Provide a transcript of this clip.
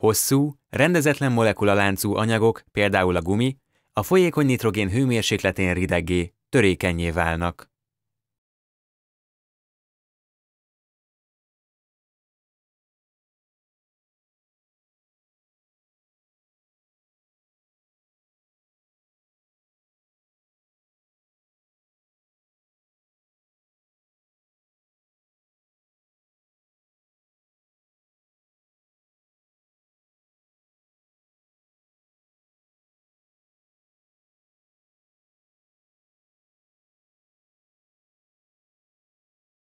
Hosszú, rendezetlen molekulaláncú anyagok, például a gumi, a folyékony nitrogén hőmérsékletén rideggé, törékenyé válnak.